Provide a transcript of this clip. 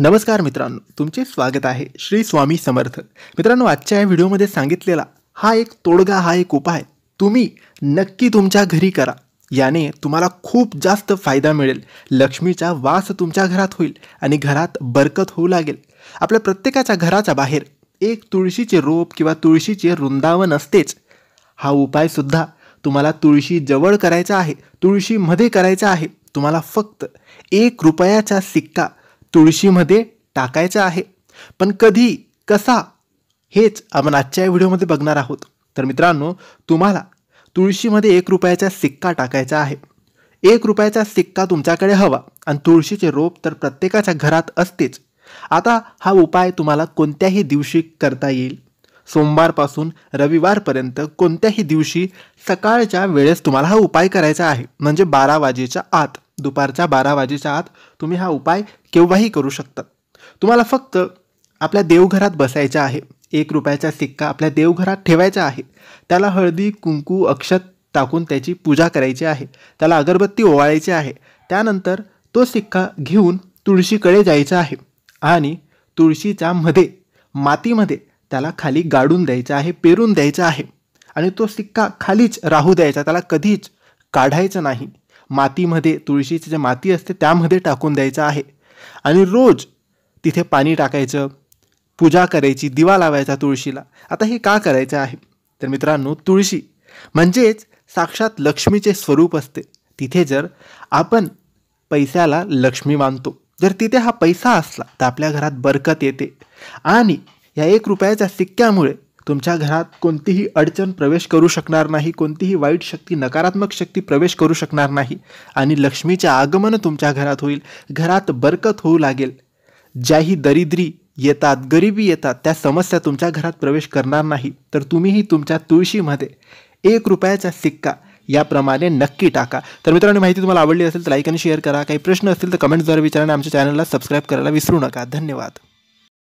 नमस्कार मित्रांनो तुमचे स्वागत आहे श्री स्वामी समर्थ मित्रांनो आजच्या या व्हिडिओमध्ये सांगितलेला हा एक तोडगा हा एक उपाय तुम्ही नक्की तुमच्या घरी करा याने तुम्हाला खूप जास्त फायदा मिळेल लक्ष्मीचा वास तुमच्या घरात होईल आणि घरात बरकत होऊ लागेल आपल्या प्रत्येकाच्या घराच्या बाहेर एक तुळशीचे रोप किंवा तुळशीचे वृंदावन असतेच हा उपायसुद्धा तुम्हाला तुळशी जवळ करायचा आहे तुळशीमध्ये करायचा आहे तुम्हाला फक्त एक रुपयाचा सिक्का तुळशीमध्ये टाकायचं आहे पण कधी कसा हेच आपण आजच्या व्हिडिओमध्ये बघणार आहोत तर मित्रांनो तुम्हाला तुळशीमध्ये एक रुपयाचा सिक्का टाकायचा आहे एक रुपयाचा सिक्का तुमच्याकडे हवा आणि तुळशीचे रोप तर प्रत्येकाच्या घरात असतेच आता हा उपाय तुम्हाला कोणत्याही दिवशी करता येईल सोमवारपासून रविवारपर्यंत कोणत्याही दिवशी सकाळच्या वेळेस तुम्हाला हा उपाय करायचा आहे म्हणजे बारा वाजेच्या आत दुपारच्या बारा वाजेच्या आत तुम्ही हा उपाय केव्हाही करू शकता तुम्हाला फक्त आपल्या देवघरात बसायचा आहे एक रुपयाचा सिक्का आपल्या देवघरात ठेवायचा आहे त्याला हळदी कुंकू अक्षत टाकून त्याची पूजा करायची आहे त्याला अगरबत्ती ओवाळायची आहे त्यानंतर तो सिक्का घेऊन तुळशीकडे जायचा आहे आणि तुळशीच्या मध्ये मातीमध्ये त्याला खाली गाडून द्यायचा आहे पेरून द्यायचा आहे आणि तो सिक्का खालीच राहू द्यायचा त्याला कधीच काढायचं नाही मातीमध्ये तुळशीचे जे माती असते त्यामध्ये टाकून द्यायचं आहे आणि रोज तिथे पाणी टाकायचं पूजा करायची दिवा लावायचा तुळशीला आता हे का करायचं आहे तर मित्रांनो तुळशी म्हणजेच साक्षात लक्ष्मीचे स्वरूप असते तिथे जर आपण पैशाला लक्ष्मी मानतो जर तिथे हा पैसा असला तर आपल्या घरात बरकत येते आणि या एक रुपयाच्या सिक्क्यामुळे तुमच्या घरात कोणतीही अडचण प्रवेश करू शकणार नाही कोणतीही वाईट शक्ती नकारात्मक शक्ती प्रवेश करू शकणार नाही आणि लक्ष्मीचे आगमन तुमच्या घरात होईल घरात बरकत होऊ लागेल ज्याही दरिद्री येतात गरिबी येतात त्या समस्या तुमच्या घरात प्रवेश करणार नाही तर तुम्हीही तुमच्या तुळशीमध्ये एक रुपयाचा सिक्का याप्रमाणे नक्की टाका तर मित्रांनो माहिती तुम्हाला आवडली असेल तर लाईक आणि शेअर करा काही प्रश्न असतील तर कमेंटद्वारे विचारा आमच्या चॅनलला सबस्क्राईब करायला विसरू नका धन्यवाद